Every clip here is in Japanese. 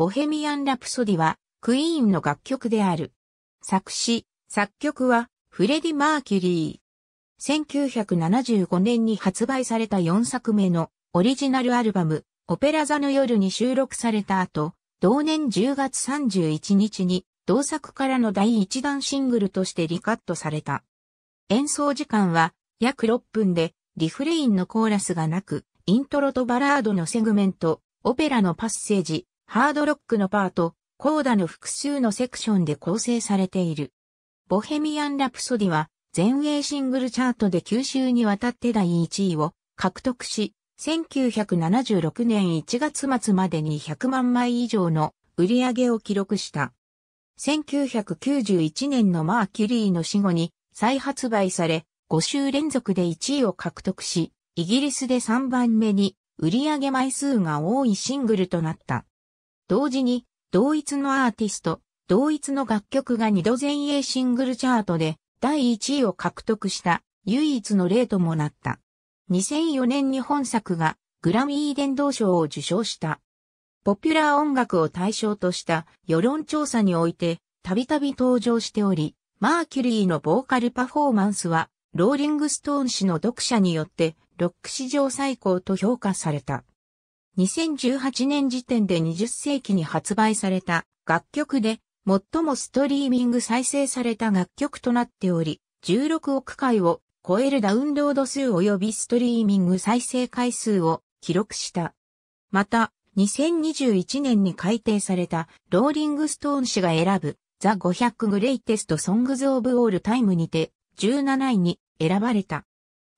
ボヘミアン・ラプソディは、クイーンの楽曲である。作詞、作曲は、フレディ・マーキュリー。1975年に発売された4作目のオリジナルアルバム、オペラ座の夜に収録された後、同年10月31日に、同作からの第1弾シングルとしてリカットされた。演奏時間は約6分で、リフレインのコーラスがなく、イントロとバラードのセグメント、オペラのパッセージ、ハードロックのパート、コーダの複数のセクションで構成されている。ボヘミアン・ラプソディは、全英シングルチャートで9週にわたって第1位を獲得し、1976年1月末までに100万枚以上の売り上げを記録した。1991年のマーキュリーの死後に再発売され、5週連続で1位を獲得し、イギリスで3番目に売り上げ枚数が多いシングルとなった。同時に、同一のアーティスト、同一の楽曲が2度前衛シングルチャートで第1位を獲得した唯一の例ともなった。2004年に本作がグラミー伝道賞を受賞した。ポピュラー音楽を対象とした世論調査においてたびたび登場しており、マーキュリーのボーカルパフォーマンスはローリングストーン氏の読者によってロック史上最高と評価された。2018年時点で20世紀に発売された楽曲で最もストリーミング再生された楽曲となっており、16億回を超えるダウンロード数及びストリーミング再生回数を記録した。また、2021年に改定されたローリングストーン氏が選ぶザ500グレイテストソングズオブオールタイムにて17位に選ばれた。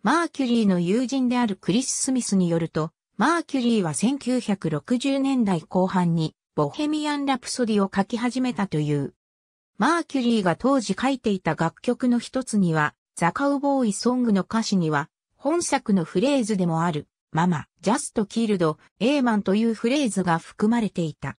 マーキュリーの友人であるクリス・スミスによると、マーキュリーは1960年代後半にボヘミアン・ラプソディを書き始めたという。マーキュリーが当時書いていた楽曲の一つには、ザ・カウボーイ・ソングの歌詞には、本作のフレーズでもある、ママ、ジャスト・キールド、エーマンというフレーズが含まれていた。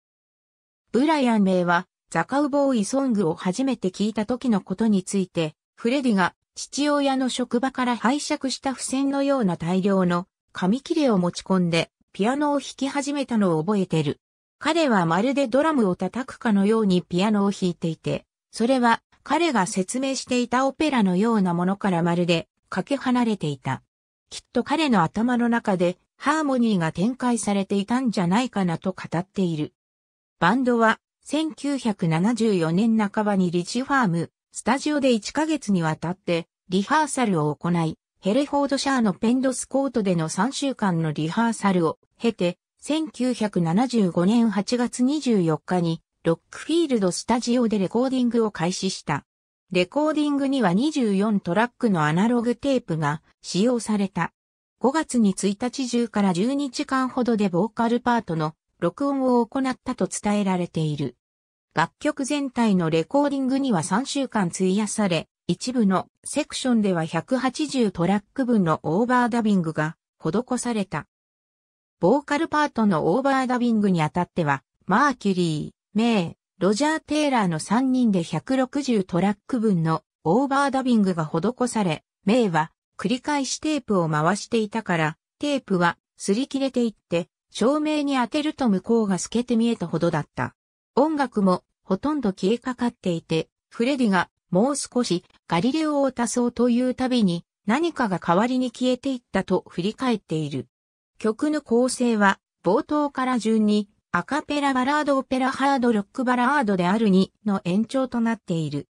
ブライアン・メイは、ザ・カウボーイ・ソングを初めて聞いた時のことについて、フレディが父親の職場から拝借した付箋のような大量の紙切れを持ち込んで、ピアノを弾き始めたのを覚えてる。彼はまるでドラムを叩くかのようにピアノを弾いていて、それは彼が説明していたオペラのようなものからまるでかけ離れていた。きっと彼の頭の中でハーモニーが展開されていたんじゃないかなと語っている。バンドは1974年半ばにリッチファーム、スタジオで1ヶ月にわたってリハーサルを行い、ヘレフォードシャーのペンドスコートでの3週間のリハーサルを経て、1975年8月24日に、ロックフィールドスタジオでレコーディングを開始した。レコーディングには24トラックのアナログテープが使用された。5月に1日中から1 2日間ほどでボーカルパートの録音を行ったと伝えられている。楽曲全体のレコーディングには3週間費やされ、一部のセクションでは180トラック分のオーバーダビングが施された。ボーカルパートのオーバーダビングにあたっては、マーキュリー、メイ、ロジャー・テイラーの3人で160トラック分のオーバーダビングが施され、メイは繰り返しテープを回していたから、テープは擦り切れていって、照明に当てると向こうが透けて見えたほどだった。音楽もほとんど消えかかっていて、フレディがもう少しガリレオを足そうというたびに何かが代わりに消えていったと振り返っている。曲の構成は冒頭から順にアカペラバラードオペラハードロックバラードである2の延長となっている。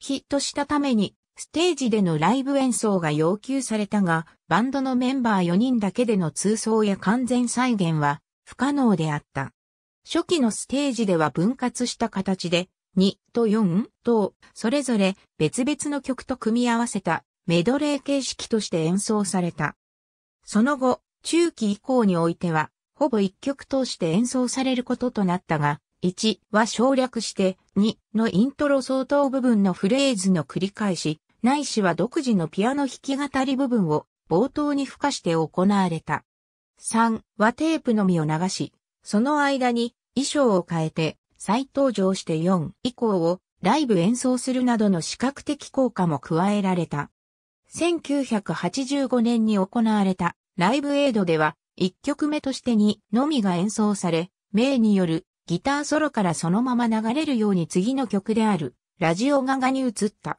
ヒットしたためにステージでのライブ演奏が要求されたが、バンドのメンバー4人だけでの通奏や完全再現は不可能であった。初期のステージでは分割した形で2と4等、それぞれ別々の曲と組み合わせたメドレー形式として演奏された。その後、中期以降においては、ほぼ一曲通して演奏されることとなったが、1は省略して2のイントロ相当部分のフレーズの繰り返し、ないしは独自のピアノ弾き語り部分を冒頭に付加して行われた。3はテープのみを流し、その間に衣装を変えて再登場して4以降をライブ演奏するなどの視覚的効果も加えられた。1985年に行われたライブエイドでは1曲目として2のみが演奏され、名によるギターソロからそのまま流れるように次の曲であるラジオガガに移った。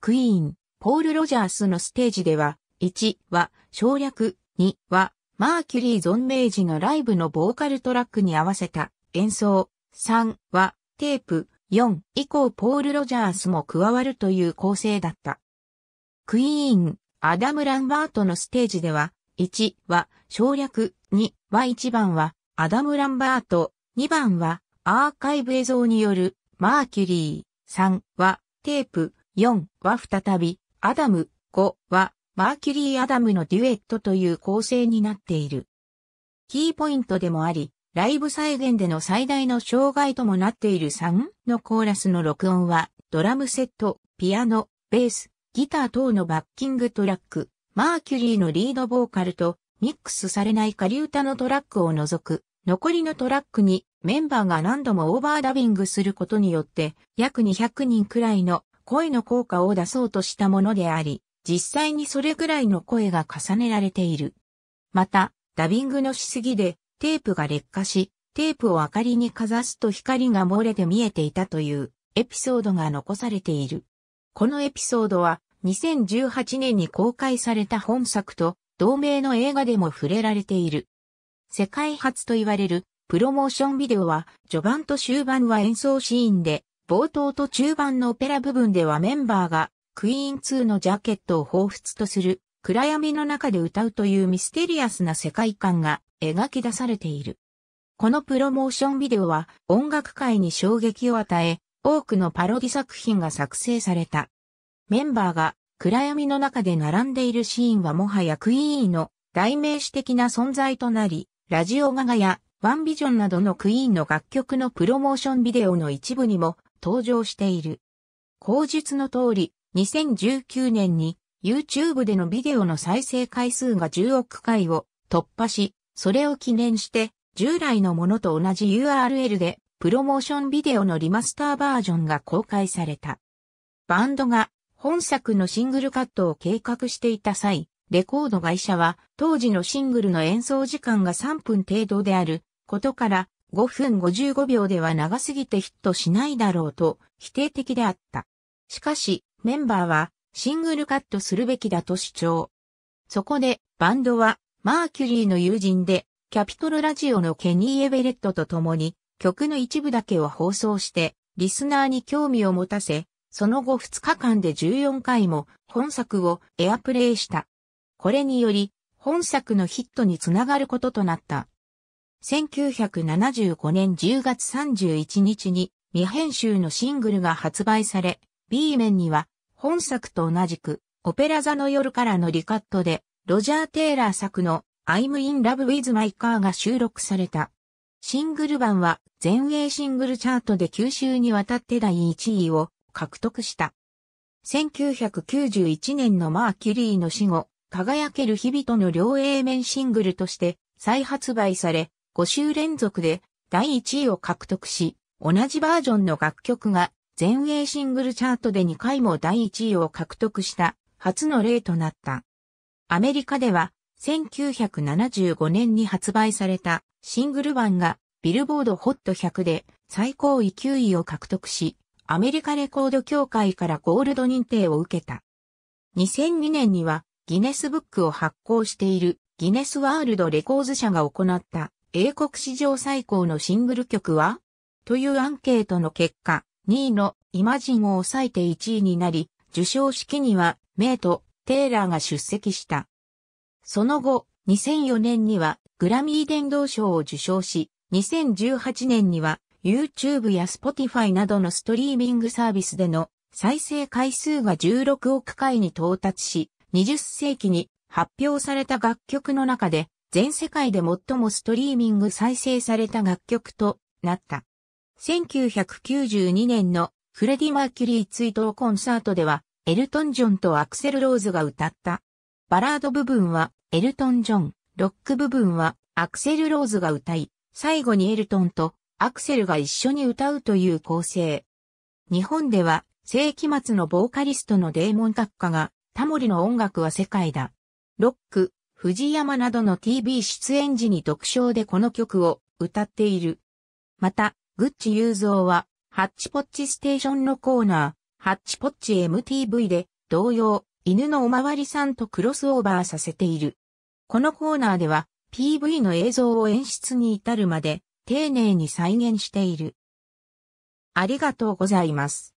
クイーン、ポール・ロジャースのステージでは、1は省略、2はマーキュリーゾン・メイジのライブのボーカルトラックに合わせた演奏、3はテープ4以降ポール・ロジャースも加わるという構成だった。クイーン、アダム・ランバートのステージでは、1は省略、2は1番はアダム・ランバート、2番はアーカイブ映像によるマーキュリー、3はテープ、4は再びアダム、5はマーキュリー・アダムのデュエットという構成になっている。キーポイントでもあり、ライブ再現での最大の障害ともなっている3のコーラスの録音は、ドラムセット、ピアノ、ベース、ギター等のバッキングトラック、マーキュリーのリードボーカルと、ミックスされない仮歌のトラックを除く、残りのトラックにメンバーが何度もオーバーダビングすることによって、約200人くらいの声の効果を出そうとしたものであり、実際にそれくらいの声が重ねられている。また、ダビングのしすぎでテープが劣化し、テープを明かりにかざすと光が漏れて見えていたというエピソードが残されている。このエピソードは2018年に公開された本作と同名の映画でも触れられている。世界初と言われるプロモーションビデオは序盤と終盤は演奏シーンで、冒頭と中盤のオペラ部分ではメンバーがクイーン2のジャケットを彷彿とする暗闇の中で歌うというミステリアスな世界観が描き出されている。このプロモーションビデオは音楽界に衝撃を与え、多くのパロディ作品が作成された。メンバーが暗闇の中で並んでいるシーンはもはやクイーンの代名詞的な存在となり、ラジオガガやワンビジョンなどのクイーンの楽曲のプロモーションビデオの一部にも登場している。口述の通り、2019年に YouTube でのビデオの再生回数が10億回を突破し、それを記念して、従来のものと同じ URL で、プロモーションビデオのリマスターバージョンが公開された。バンドが本作のシングルカットを計画していた際、レコード会社は当時のシングルの演奏時間が3分程度であることから5分55秒では長すぎてヒットしないだろうと否定的であった。しかしメンバーはシングルカットするべきだと主張。そこでバンドはマーキュリーの友人で、キャピトルラジオのケニー・エベレットと共に、曲の一部だけを放送して、リスナーに興味を持たせ、その後2日間で14回も本作をエアプレイした。これにより、本作のヒットにつながることとなった。1975年10月31日に未編集のシングルが発売され、B 面には本作と同じくオペラ座の夜からのリカットでロジャー・テイラー作の I'm in love with my car が収録された。シングル版は全英シングルチャートで9週にわたって第1位を獲得した。1991年のマーキュリーの死後、輝ける日々との両 A 面シングルとして再発売され、5週連続で第1位を獲得し、同じバージョンの楽曲が全英シングルチャートで2回も第1位を獲得した初の例となった。アメリカでは1975年に発売されたシングル版がビルボードホット100で最高位9位を獲得し、アメリカレコード協会からゴールド認定を受けた。2002年にはギネスブックを発行しているギネスワールドレコーズ社が行った英国史上最高のシングル曲はというアンケートの結果、2位のイマジンを抑えて1位になり、受賞式には、メイト、テイラーが出席した。その後、2004年にはグラミー伝道賞を受賞し、2018年には YouTube や Spotify などのストリーミングサービスでの再生回数が16億回に到達し、20世紀に発表された楽曲の中で全世界で最もストリーミング再生された楽曲となった。1992年のフレディ・マーキュリー追悼コンサートではエルトン・ジョンとアクセル・ローズが歌った。バラード部分はエルトン・ジョン、ロック部分はアクセル・ローズが歌い、最後にエルトンとアクセルが一緒に歌うという構成。日本では世紀末のボーカリストのデーモン閣下がタモリの音楽は世界だ。ロック、藤山などの TV 出演時に特賞でこの曲を歌っている。また、グッチ雄三は、ハッチポッチステーションのコーナー、ハッチポッチ MTV で同様、犬のおまわりさんとクロスオーバーさせている。このコーナーでは PV の映像を演出に至るまで丁寧に再現している。ありがとうございます。